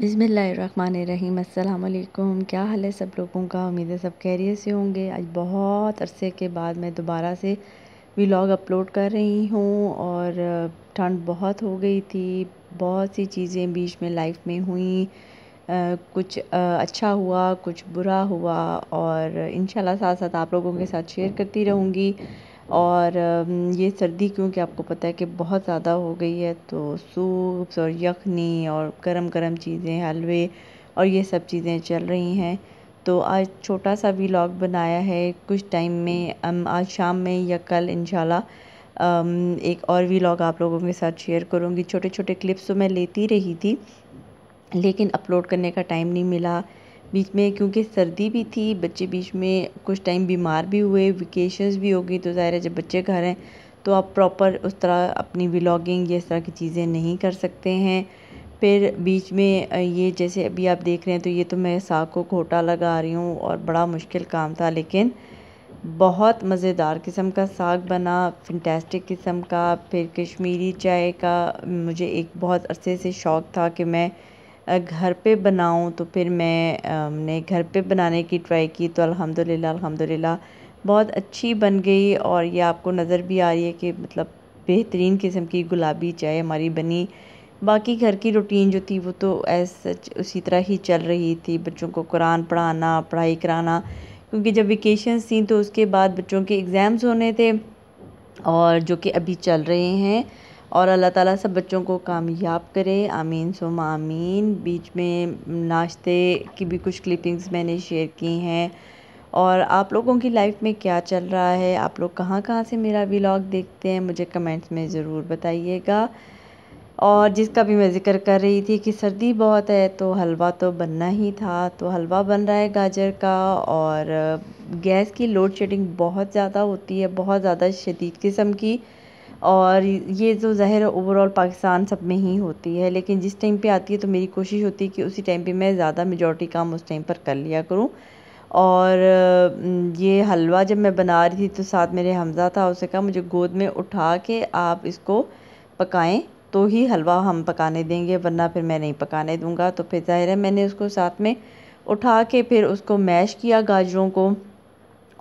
बसमीम क्या हाल है सब लोगों का उम्मीद है सब कैरियर से होंगे आज बहुत अरसे के बाद मैं दोबारा से व्लॉग अपलोड कर रही हूँ और ठंड बहुत हो गई थी बहुत सी चीज़ें बीच में लाइफ में हुई आ, कुछ आ, अच्छा हुआ कुछ बुरा हुआ और इन साथ साथ आप लोगों के साथ शेयर करती रहूँगी और ये सर्दी क्योंकि आपको पता है कि बहुत ज़्यादा हो गई है तो सूप्स और यखनी और गरम गरम चीज़ें हलवे और ये सब चीज़ें चल रही हैं तो आज छोटा सा लॉग बनाया है कुछ टाइम में आज शाम में या कल इंशाल्लाह एक और लॉग आप लोगों के साथ शेयर करूँगी छोटे छोटे क्लिप्स तो मैं लेती रही थी लेकिन अपलोड करने का टाइम नहीं मिला बीच में क्योंकि सर्दी भी थी बच्चे बीच में कुछ टाइम बीमार भी हुए वेकेशंस भी हो गई तो ज़ाहिर है जब बच्चे घर हैं तो आप प्रॉपर उस तरह अपनी व्लॉगिंग या इस तरह की चीज़ें नहीं कर सकते हैं फिर बीच में ये जैसे अभी आप देख रहे हैं तो ये तो मैं साग को घोटा लगा रही हूँ और बड़ा मुश्किल काम था लेकिन बहुत मज़ेदार किस्म का साग बना फिंटेस्टिक किस्म का फिर कश्मीरी चाय का मुझे एक बहुत अरसे से शौक़ था कि मैं घर पे बनाऊं तो फिर मैं ने घर पे बनाने की ट्राई की तो अल्हम्दुलिल्लाह अल्हम्दुलिल्लाह बहुत अच्छी बन गई और ये आपको नज़र भी आ रही है कि मतलब बेहतरीन किस्म की गुलाबी चाय हमारी बनी बाकी घर की रूटीन जो थी वो तो ऐसा उसी तरह ही चल रही थी बच्चों को कुरान पढ़ाना पढ़ाई कराना क्योंकि जब वेकेशन थी तो उसके बाद बच्चों के एग्ज़ाम्स होने थे और जो कि अभी चल रहे हैं और अल्लाह ताला सब बच्चों को कामयाब करे आमीन सो आमीन बीच में नाश्ते की भी कुछ क्लिपिंग्स मैंने शेयर की हैं और आप लोगों की लाइफ में क्या चल रहा है आप लोग कहाँ कहाँ से मेरा व्लॉग देखते हैं मुझे कमेंट्स में ज़रूर बताइएगा और जिसका भी मैं ज़िक्र कर रही थी कि सर्दी बहुत है तो हलवा तो बनना ही था तो हलवा बन रहा है गाजर का और गैस की लोड शेडिंग बहुत ज़्यादा होती है बहुत ज़्यादा शदीद किस्म की और ये तो ज़ाहिर है ओवरऑल पाकिस्तान सब में ही होती है लेकिन जिस टाइम पे आती है तो मेरी कोशिश होती है कि उसी टाइम पे मैं ज़्यादा मेजॉरिटी काम उस टाइम पर कर लिया करूँ और ये हलवा जब मैं बना रही थी तो साथ मेरे हमज़ा था उसे कहा मुझे गोद में उठा के आप इसको पकाएं तो ही हलवा हम पकाने देंगे वरना फिर मैं नहीं पकाने दूँगा तो फिर ज़ाहिर है मैंने उसको साथ में उठा के फिर उसको मैश किया गाजरों को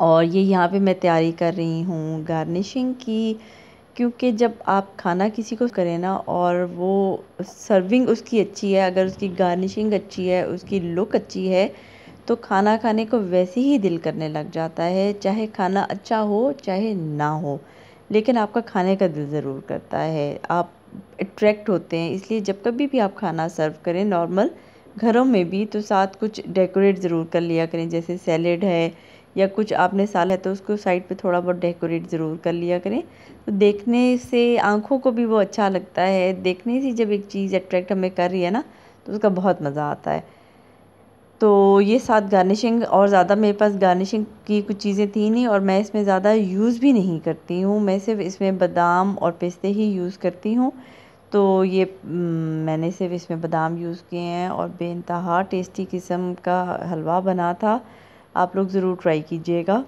और ये यहाँ पर मैं तैयारी कर रही हूँ गार्निशिंग की क्योंकि जब आप खाना किसी को करें ना और वो सर्विंग उसकी अच्छी है अगर उसकी गार्निशिंग अच्छी है उसकी लुक अच्छी है तो खाना खाने को वैसे ही दिल करने लग जाता है चाहे खाना अच्छा हो चाहे ना हो लेकिन आपका खाने का दिल ज़रूर करता है आप अट्रैक्ट होते हैं इसलिए जब कभी भी आप खाना सर्व करें नॉर्मल घरों में भी तो साथ कुछ डेकोरेट ज़रूर कर लिया करें जैसे सैलेड है या कुछ आपने साल है तो उसको साइड पे थोड़ा बहुत डेकोरेट ज़रूर कर लिया करें तो देखने से आँखों को भी वो अच्छा लगता है देखने से जब एक चीज़ अट्रैक्ट हमें कर रही है ना तो उसका बहुत मज़ा आता है तो ये साथ गार्निशिंग और ज़्यादा मेरे पास गार्निशिंग की कुछ चीज़ें थी नहीं और मैं इसमें ज़्यादा यूज़ भी नहीं करती हूँ मैं सिर्फ इसमें बादाम और पिस्ते ही यूज़ करती हूँ तो ये हम्म, मैंने सिर्फ इसमें बादाम यूज़ किए हैं और बेानतहा टेस्टी किस्म का हलवा बना था आप लोग ज़रूर ट्राई कीजिएगा